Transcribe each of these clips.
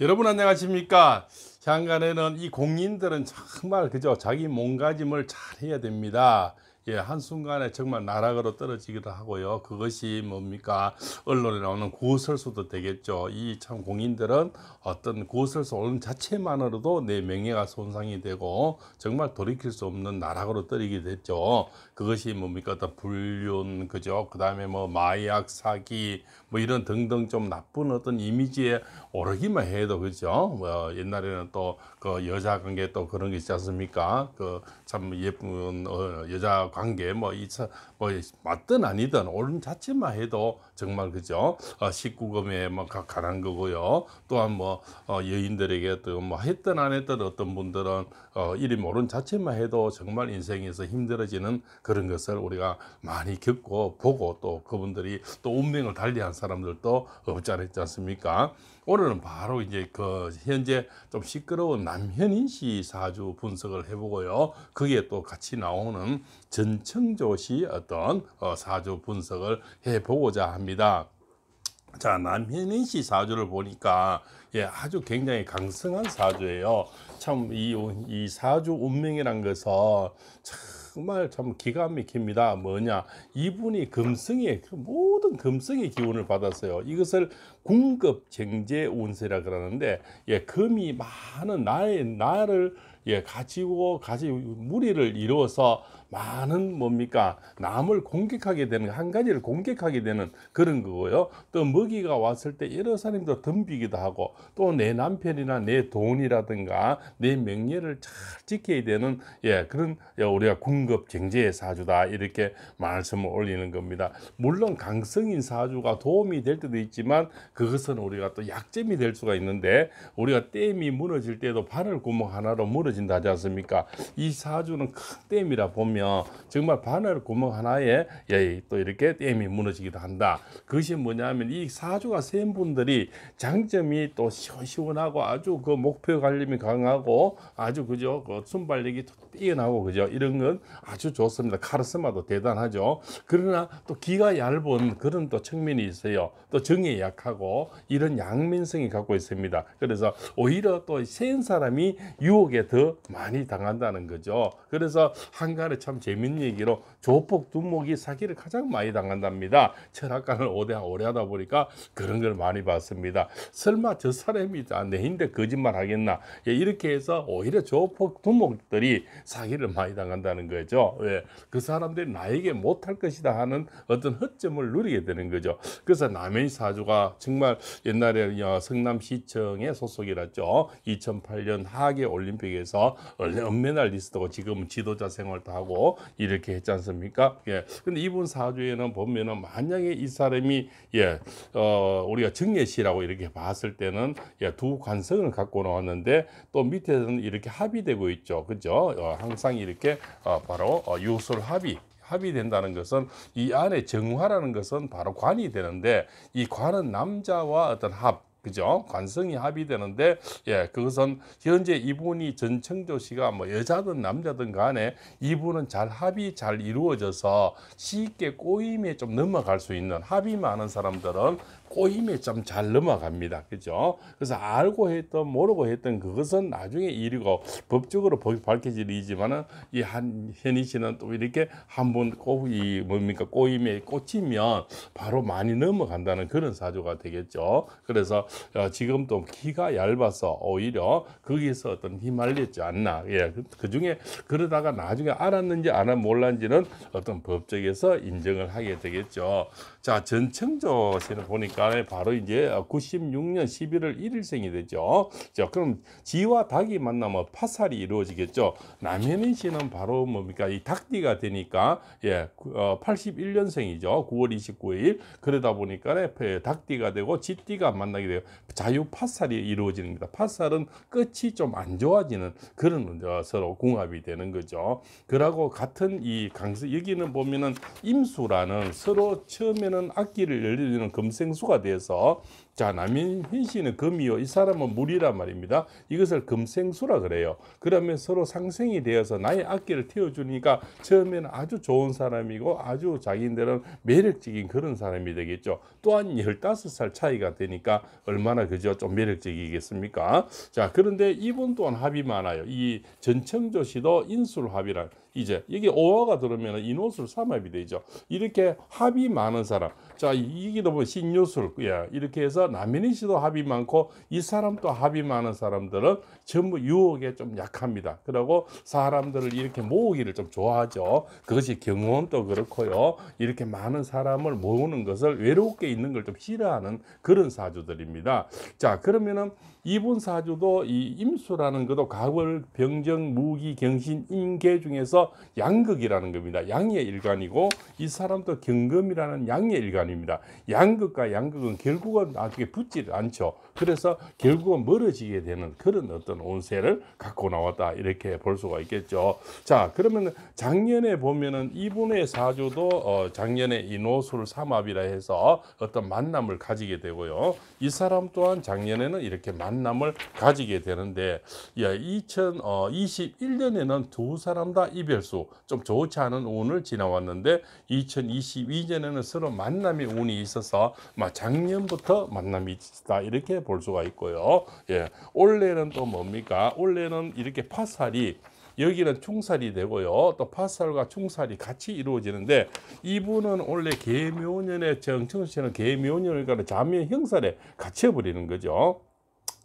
여러분 안녕하십니까 장관에는 이 공인들은 정말 그저 자기 몸가짐을 잘 해야 됩니다 예, 한순간에 정말 나락으로 떨어지기도 하고요. 그것이 뭡니까? 언론에 나오는 구설수도 되겠죠. 이 참 공인들은 어떤 구설수 오른 자체만으로도 내 명예가 손상이 되고 정말 돌이킬 수 없는 나락으로 떨이게 됐죠. 그것이 뭡니까? 어떤 불륜, 그죠? 그 다음에 뭐 마약, 사기, 뭐 이런 등등 좀 나쁜 어떤 이미지에 오르기만 해도 그죠? 뭐 옛날에는 또 그 여자 관계 또 그런 게 있지 않습니까? 그 참 예쁜 어, 여자 관계 뭐 이차 뭐 맞든 아니든 옳은 자체만 해도 정말 그죠? 어, 19금에 뭐 관한 거고요. 또한 뭐 어, 여인들에게 또 뭐 했든 안 했든 어떤 분들은 어, 이름 모른 자체만 해도 정말 인생에서 힘들어지는 그런 것을 우리가 많이 겪고 보고 또 그분들이 또 운명을 달리한 사람들도 없지 않았지 않습니까? 오늘은 바로 이제 그 현재 좀 시끄러운 남현인시 사주 분석을 해보고요. 그게 또 같이 나오는 전청조시 어떤 어, 사주 분석을 해보고자 합니다. 합니다. 자, 남현인씨 사주를 보니까 예, 아주 굉장히 강성한 사주예요. 참이이 사주 운명이란 것은 정말 참 기가 막힙니다. 뭐냐? 이분이 금성의 그 모든 금성의 기운을 받았어요. 이것을 궁급 쟁제 운세라 그러는데 예, 금이 많은 나의 나를 예, 가지고 가지 무리를 이루어서 많은 뭡니까 남을 공격하게 되는 한 가지를 공격하게 되는 그런 거고요. 또 먹이가 왔을 때 여러 사람도 덤비기도 하고 또 내 남편이나 내 돈이라든가 내 명예를 잘 지켜야 되는 예 그런 예, 우리가 공급 경제의 사주다 이렇게 말씀을 올리는 겁니다. 물론 강성인 사주가 도움이 될 때도 있지만 그것은 우리가 또 약점이 될 수가 있는데 우리가 댐이 무너질 때도 바늘 구멍 하나로 무너질 떨어진다 하지 않습니까? 이 사주는 큰 댐이라 보면 정말 바늘 구멍 하나에 예, 또 이렇게 댐이 무너지기도 한다. 그것이 뭐냐면 이 사주가 센 분들이 장점이 또 시원시원하고 아주 그 목표 관리이 강하고 아주 그죠? 그 순발력이 뛰어나고 그죠? 이런 건 아주 좋습니다. 카르스마도 대단하죠. 그러나 또 기가 얇은 그런 또 측면이 있어요. 또정에 약하고 이런 양민성이 갖고 있습니다. 그래서 오히려 또 센 사람이 유혹에 더 많이 당한다는 거죠. 그래서 한간에 참 재밌는 얘기로 조폭 두목이 사기를 가장 많이 당한답니다. 철학관을 오래, 오래 하다 보니까 그런 걸 많이 봤습니다. 설마 저 사람이 아, 내인데 거짓말 하겠나 예, 이렇게 해서 오히려 조폭 두목들이 사기를 많이 당한다는 거죠. 예, 그 사람들이 나에게 못할 것이다 하는 어떤 허점을 누리게 되는 거죠. 그래서 남의 사주가 정말 옛날에 어, 성남시청에 소속이었죠. 2008년 하계 올림픽에서 해서 원래 은메달리스트고 지금 지도자 생활도 하고 이렇게 했지 않습니까? 예. 근데 이분 사주에는 보면은 만약에 이 사람이 예, 어, 우리가 정예시라고 이렇게 봤을 때는 예, 두 관성을 갖고 나왔는데 또 밑에는 이렇게 합의되고 있죠. 그죠? 어, 항상 이렇게 어, 바로 어, 유술 합의 합의된다는 것은 이 안에 정화라는 것은 바로 관이 되는데 이 관은 남자와 어떤 합 그죠? 관성이 합의되는데 예, 그것은 현재 이분이 전청조 씨가 뭐 여자든 남자든 간에 이분은 잘 합의 잘 이루어져서 쉽게 꼬임에 좀 넘어갈 수 있는 합의 많은 사람들은 꼬임에 좀 잘 넘어갑니다. 그죠? 그래서 알고 했던 모르고 했던 그것은 나중에 일이고 법적으로 밝혀질 일이지만은 이 한 현희 씨는 또 이렇게 한번 꼬이 뭡니까 꼬임에 꽂히면 바로 많이 넘어간다는 그런 사주가 되겠죠. 그래서 어, 지금도 키가 얇아서 오히려 거기에서 어떤 휘말리지 않나. 예, 그, 그 중에 그러다가 나중에 알았는지 안 몰랐는지는 어떤 법적에서 인정을 하게 되겠죠. 자 전청조 씨는 보니까. 다음 바로 이제 96년 11월 1일생이 되죠. 자, 그럼 지와 닭이 만나면 파살이 이루어지겠죠. 남현인 씨는 바로 뭡니까? 이 닭띠가 되니까 예, 81년생이죠. 어, 9월 29일. 그러다 보니까 예, 닭띠가 되고 쥐띠가 만나게 돼요. 자유 파살이 이루어지니다 파살은 끝이 좀 안 좋아지는 그런 서로 궁합이 되는 거죠. 그러고 같은 이 강수 여기는 보면은 임수라는 서로 처음에는 악기를 열리는 금생수 원수가 되서자 남인흰 씨는 금이요 이 사람은 물이란 말입니다. 이것을 금생수라 그래요. 그러면 서로 상생이 되어서 나의 악기를 태워주니까 처음에는 아주 좋은 사람이고 아주 자기들은 매력적인 그런 사람이 되겠죠. 또한 1 5살 차이가 되니까 얼마나 그저 좀 매력적이겠습니까? 자 그런데 이분 또한 합이 많아요. 이 전청조 씨도 인술 합이란 이제 이게 오화가 들어오면 인호술 삼합이 되죠. 이렇게 합이 많은 사람. 자, 이기도 보면 신요술 없을 거 예, 이렇게 해서 남인희 씨도 합이 많고 이 사람도 합이 많은 사람들은 전부 유혹에 좀 약합니다. 그리고 사람들을 이렇게 모으기를 좀 좋아하죠. 그것이 경호원도 그렇고요. 이렇게 많은 사람을 모으는 것을 외롭게 있는 걸 좀 싫어하는 그런 사주들입니다. 자, 그러면은 이분 사주도 이 임수라는 것도 가월, 병정, 무기, 경신, 임계 중에서 양극이라는 겁니다. 양의 일관이고 이 사람도 경금이라는 양의 일관입니다. 양극과 양 양극은 결국은 아중에 붙지 를 않죠. 그래서 결국은 멀어지게 되는 그런 어떤 온세를 갖고 나왔다. 이렇게 볼 수가 있겠죠. 자, 그러면 작년에 보면은 이분의사조도 어, 작년에 이노술 삼합이라 해서 어떤 만남을 가지게 되고요. 이 사람 또한 작년에는 이렇게 만남을 가지게 되는데 예, 2021년에는 어, 두 사람 다 이별수 좀 좋지 않은 운을 지나왔는데 2022년에는 서로 만남의 운이 있어서 작년부터 만남이 있다 이렇게 볼 수가 있고요. 예, 올해는 또 뭡니까? 올해는 이렇게 파살이 여기는 충살이 되고요. 또 파살과 충살이 같이 이루어지는데 이분은 원래 계묘년에 정천수는 계묘년을 가는 자묘 형살에 갇혀버리는 거죠.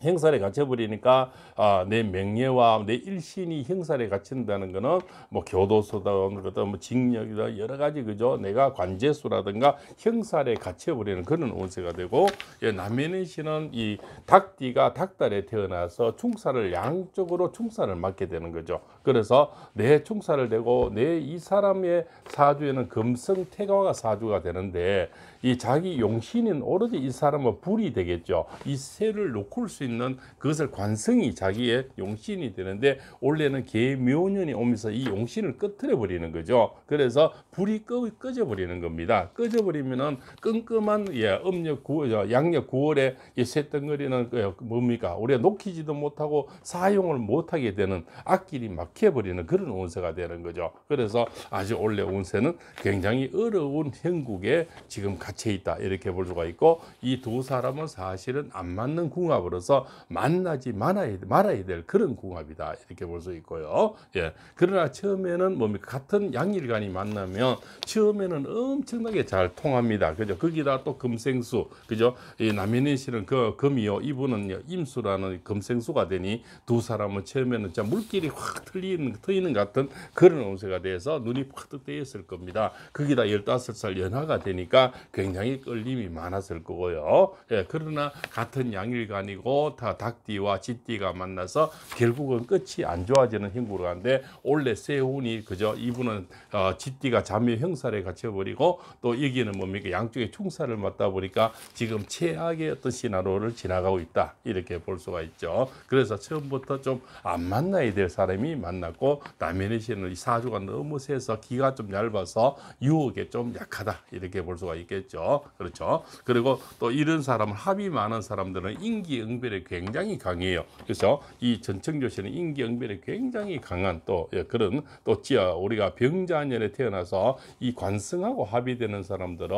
형살에 갇혀버리니까 아, 내 명예와 내 일신이 형살에 갇힌다는 거는 뭐 교도소다 뭐 그다 뭐 징역이다 여러 가지 그죠 내가 관제수라든가 형살에 갇혀버리는 그런 운세가 되고 예, 남민희 씨는 이 닭띠가 닭달에 태어나서 충사를 양쪽으로 충사를 맞게 되는 거죠 그래서 내 충사를 대고 내 이 사람의 사주에는 금성 태가 사주가 되는데 이 자기 용신인 오로지 이 사람은 불이 되겠죠 이세를 놓을 수 있는 있는 그것을 관성이 자기의 용신이 되는데 원래는 계묘년이 오면서 이 용신을 끄트려 버리는 거죠. 그래서 불이 꺼, 꺼져 버리는 겁니다. 꺼져 버리면은 끈끈한 예, 음력 9월, 양력 9월에 이 쇳덩거리는 그 뭡니까? 우리가 녹히지도 못하고 사용을 못하게 되는 악길이 막혀버리는 그런 운세가 되는 거죠. 그래서 아주 원래 운세는 굉장히 어려운 형국에 지금 갇혀 있다 이렇게 볼 수가 있고 이 두 사람은 사실은 안 맞는 궁합으로서 만나지 말아야, 말아야 될 그런 궁합이다. 이렇게 볼 수 있고요. 예. 그러나 처음에는 뭡니까? 같은 양일간이 만나면 처음에는 엄청나게 잘 통합니다. 그죠? 거기다 또 금생수. 그죠? 이 남현인 씨는 그 금이요. 이분은 임수라는 금생수가 되니 두 사람은 처음에는 자 물길이 확 틀리는, 트이는 같은 그런 운세가 돼서 눈이 팍 뜨였을 겁니다. 거기다 열다섯 살 연하가 되니까 굉장히 끌림이 많았을 거고요. 예. 그러나 같은 양일간이고 미네모타 닭띠와 지띠가 만나서 결국은 끝이 안 좋아지는 행국으로 가는데 원래 세운이 그저 이분은 어, 쥐띠가 자매 형살에 갇혀버리고 또 여기는 뭡니까 양쪽에 충사를 맞다 보니까 지금 최악의 어떤 시나로를 지나가고 있다 이렇게 볼 수가 있죠. 그래서 처음부터 좀 안 만나야 될 사람이 만났고 남의네시는 사주가 너무 세서 기가 좀 얇아서 유혹에 좀 약하다 이렇게 볼 수가 있겠죠. 그렇죠. 그리고 또 이런 사람 합이 많은 사람들은 인기응별에 굉장히 강해요. 그래서 이 전청조씨는 인기응변이 굉장히 강한 또 예, 그런 또 지어 우리가 병자년에 태어나서 이 관성하고 합의되는 사람들은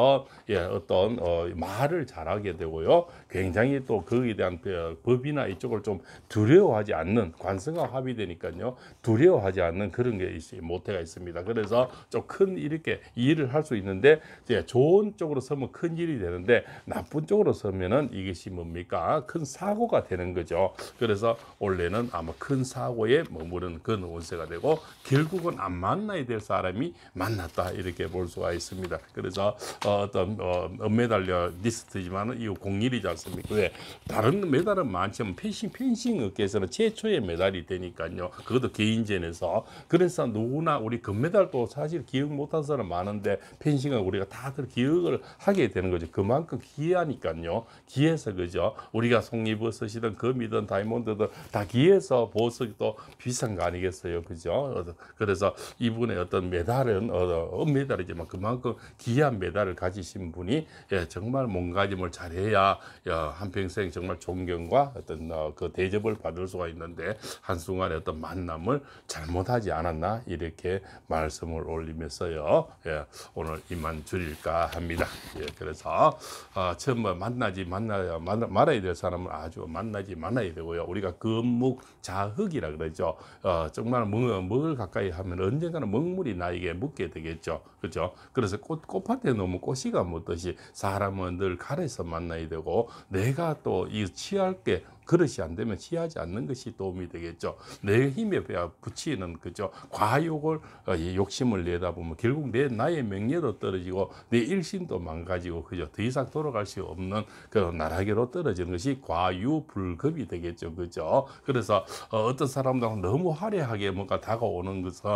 예, 어떤 어, 말을 잘하게 되고요. 굉장히 또 거기에 대한 법이나 이쪽을 좀 두려워하지 않는 관성하고 합의되니까요. 두려워하지 않는 그런 게 있어요. 모태가 있습니다. 그래서 좀 큰 이렇게 일을 할 수 있는데 이제 좋은 쪽으로 서면 큰 일이 되는데 나쁜 쪽으로 서면은 이것이 뭡니까 큰 사고가 사고가 되는 거죠. 그래서 원래는 아마 큰 사고에 머무르는 그런 운세가 되고 결국은 안 만나야 될 사람이 만났다 이렇게 볼 수가 있습니다. 그래서 어, 어떤 어, 메달려 리스트지만 이거 공일이지 않습니까? 왜 다른 메달은 많지만 펜싱 펜싱 업계에서는 최초의 메달이 되니까요. 그것도 개인전에서 그래서 누구나 우리 금메달도 사실 기억 못한 사람 많은데 펜싱은 우리가 다들 기억을 하게 되는 거죠. 그만큼 기회하니까요. 기회에서 그죠. 우리가 속립을 쓰시던 든 금이든 다이몬드든 다 기에서 보석도 비싼 거 아니겠어요, 그죠? 그래서 이분의 어떤 메달은 어, 은메달이지만 어, 그만큼 귀한 메달을 가지신 분이 예, 정말 몸가짐을 잘해야 어, 한 평생 정말 존경과 어떤 어, 그 대접을 받을 수가 있는데 한 순간에 어떤 만남을 잘못하지 않았나 이렇게 말씀을 올리면서요, 예, 오늘 이만 줄일까 합니다. 예, 그래서 어, 처음 만나지 만나 말아야 될 사람을 아주 만나지 말아야 되고요. 우리가 금목 자흑이라 그러죠. 어, 정말 먹을 뭐, 가까이 하면 언젠가는 먹물이 나에게 묻게 되겠죠. 그렇죠. 그래서 꽃, 꽃밭에 놓으 꽃이가 묻듯이 사람은 늘 갈에서 만나야 되고 내가 또 이 취할 게 그릇이 안 되면 취하지 않는 것이 도움이 되겠죠. 내 힘에 붙이는 그죠. 과욕을 어, 욕심을 내다보면 결국 내 나의 명예도 떨어지고 내 일심도 망가지고 그죠. 더 이상 돌아갈 수 없는 그런 나락으로 떨어지는 것이 과유불급이 되겠죠. 그죠. 그래서 어, 어떤 사람들 너무 화려하게 뭔가 다가오는 것은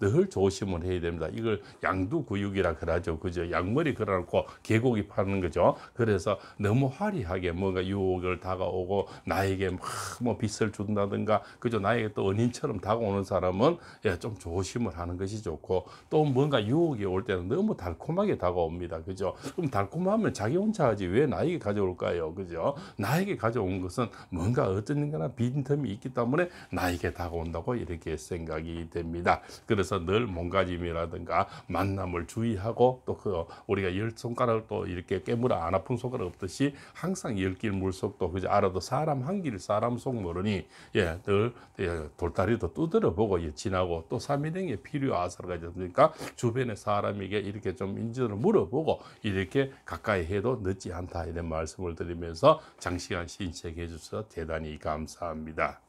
늘 조심을 해야 됩니다. 이걸 양두구육이라 그러죠. 그죠. 양머리 걸어놓고 계곡이 파는 거죠. 그래서 너무 화려하게 뭔가 유혹을 다가오고 나에게 뭐, 뭐 빚을 준다든가 그저 나에게 또 은인처럼 다가오는 사람은 예, 좀 조심을 하는 것이 좋고 또 뭔가 유혹이 올 때는 너무 달콤하게 다가옵니다. 그죠? 그럼 달콤하면 자기 혼자 하지 왜 나에게 가져올까요? 그죠? 나에게 가져온 것은 뭔가 어쨌든가나 빈틈이 있기 때문에 나에게 다가온다고 이렇게 생각이 됩니다. 그래서 늘 몸가짐이라든가 만남을 주의하고 또 그 우리가 열 손가락을 또 이렇게 깨물어 안 아픈 손가락 없듯이 항상 열 길 물속도 그저 알아도 사람 사람 한길 사람 속 모르니 예늘 예, 예 돌다리도 두드려 보고 예, 지나고 또 삼일행에 필요하사가 있으니까 주변의 사람에게 이렇게 좀 인지를 물어보고 이렇게 가까이 해도 늦지 않다 이런 말씀을 드리면서 장시간 신청해 주셔서 대단히 감사합니다.